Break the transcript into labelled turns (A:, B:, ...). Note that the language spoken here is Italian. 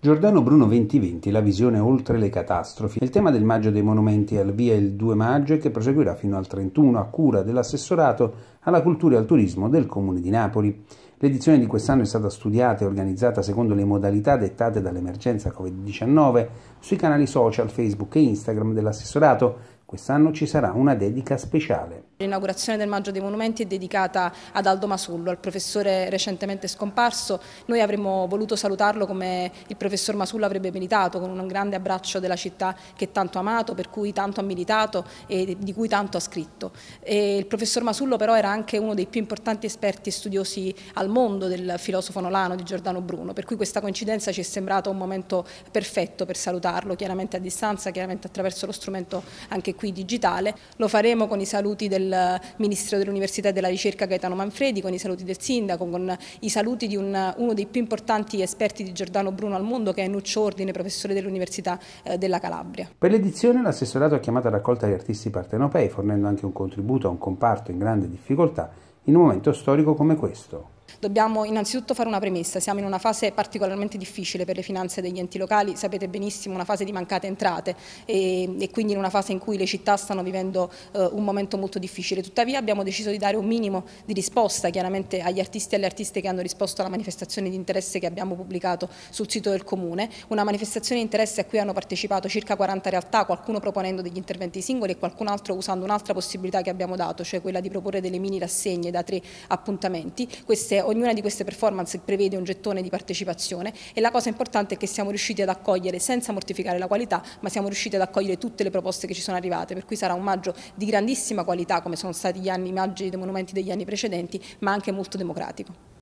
A: Giordano Bruno 2020, la visione oltre le catastrofi. Il tema del Maggio dei Monumenti è al via il 2 maggio e che proseguirà fino al 31 a cura dell'assessorato alla cultura e al turismo del Comune di Napoli. L'edizione di quest'anno è stata studiata e organizzata secondo le modalità dettate dall'emergenza Covid-19 sui canali social Facebook e Instagram dell'assessorato Quest'anno ci sarà una dedica speciale.
B: L'inaugurazione del Maggio dei Monumenti è dedicata ad Aldo Masullo, al professore recentemente scomparso. Noi avremmo voluto salutarlo come il professor Masullo avrebbe militato, con un grande abbraccio della città che tanto ha amato, per cui tanto ha militato e di cui tanto ha scritto. E il professor Masullo però era anche uno dei più importanti esperti e studiosi al mondo del filosofo nolano di Giordano Bruno, per cui questa coincidenza ci è sembrata un momento perfetto per salutarlo, chiaramente a distanza, chiaramente attraverso lo strumento anche qui digitale, lo faremo con i saluti del Ministro dell'Università e della Ricerca Gaetano Manfredi, con i saluti del Sindaco, con i saluti di un, uno dei più importanti esperti di Giordano Bruno al mondo che è Nuccio Ordine, professore dell'Università eh, della Calabria.
A: Per l'edizione l'assessorato ha chiamato a raccolta gli artisti partenopei fornendo anche un contributo a un comparto in grande difficoltà in un momento storico come questo.
B: Dobbiamo innanzitutto fare una premessa, siamo in una fase particolarmente difficile per le finanze degli enti locali, sapete benissimo una fase di mancate entrate e, e quindi in una fase in cui le città stanno vivendo eh, un momento molto difficile, tuttavia abbiamo deciso di dare un minimo di risposta chiaramente agli artisti e alle artiste che hanno risposto alla manifestazione di interesse che abbiamo pubblicato sul sito del Comune, una manifestazione di interesse a cui hanno partecipato circa 40 realtà, qualcuno proponendo degli interventi singoli e qualcun altro usando un'altra possibilità che abbiamo dato, cioè quella di proporre delle mini rassegne da tre appuntamenti, Queste ognuna di queste performance prevede un gettone di partecipazione e la cosa importante è che siamo riusciti ad accogliere senza mortificare la qualità, ma siamo riusciti ad accogliere tutte le proposte che ci sono arrivate, per cui sarà un maggio di grandissima qualità come sono stati gli anni maggi dei monumenti degli anni precedenti, ma anche molto democratico.